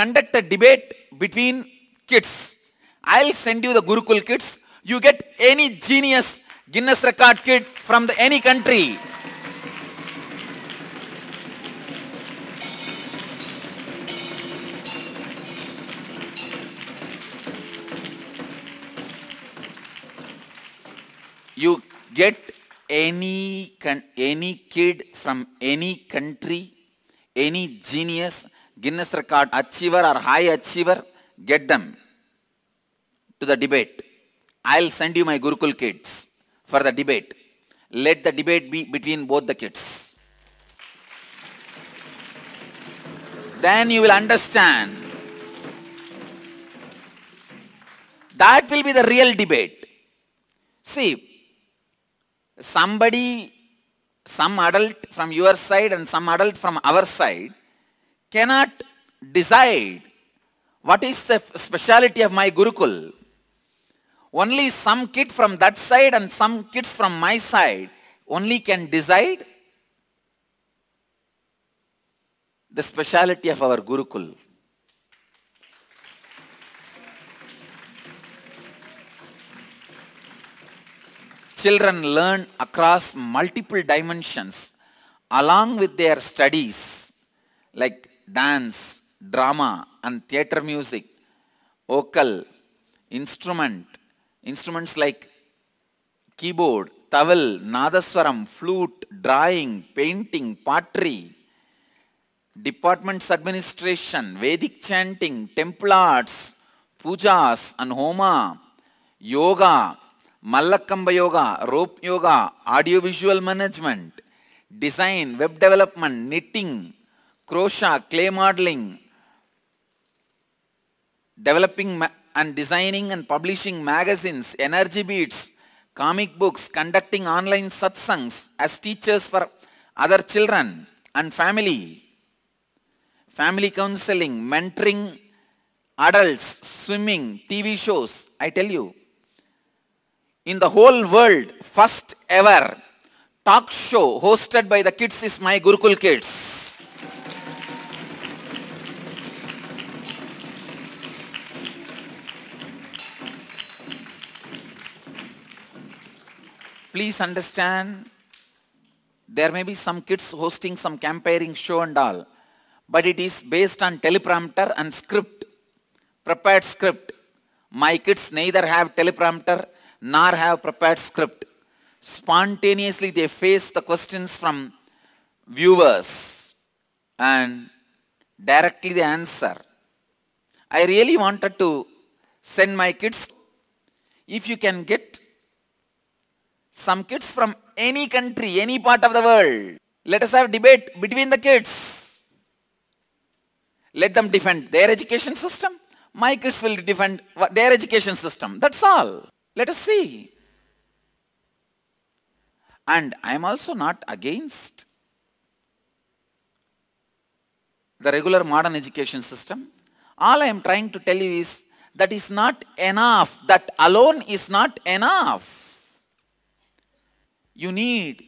conduct a debate between kids. I'll send you the Gurukul kids. You get any genius Guinness record kid from the, any country. you get any, any kid from any country, any genius, Guinness record achiever or high achiever, get them to the debate. I'll send you my Gurukul kids for the debate. Let the debate be between both the kids. then you will understand. That will be the real debate. See, somebody, some adult from your side and some adult from our side cannot decide what is the speciality of my Gurukul. Only some kid from that side and some kids from my side only can decide the speciality of our Gurukul. Children learn across multiple dimensions along with their studies like dance drama and theatre music vocal instrument instruments like keyboard thavil nadaswaram flute drawing painting pottery departments administration, Vedic chanting, temple arts, pujas and homa, yoga, mallakamba yoga, rope yoga, audiovisual management, design, web development, knitting, Krosha, clay modeling, developing and designing and publishing magazines, energy beats, comic books, conducting online satsangs as teachers for other children and family, family counseling, mentoring adults, swimming, TV shows. I tell you, in the whole world, first ever talk show hosted by the kids is my Gurukul Kids. Please understand, there may be some kids hosting some campaigning show and all, but it is based on teleprompter and script, prepared script. My kids neither have teleprompter nor have prepared script. Spontaneously they face the questions from viewers and directly they answer. I really wanted to send my kids. If you can get some kids from any country, any part of the world. Let us have debate between the kids. Let them defend their education system. My kids will defend their education system. That's all. Let us see. And I am also not against the regular modern education system. All I am trying to tell you is that is not enough. That alone is not enough. You need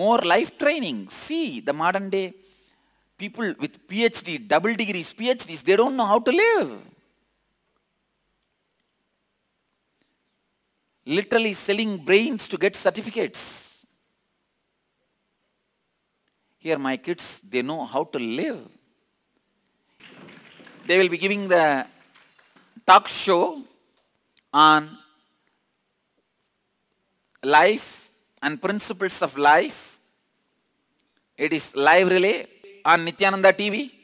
more life training. See, the modern day people with PhD, double degrees, PhDs, they don't know how to live. Literally selling brains to get certificates. Here, my kids, they know how to live. They will be giving the talk show on life and principles of life. It is live relay on Nityananda TV.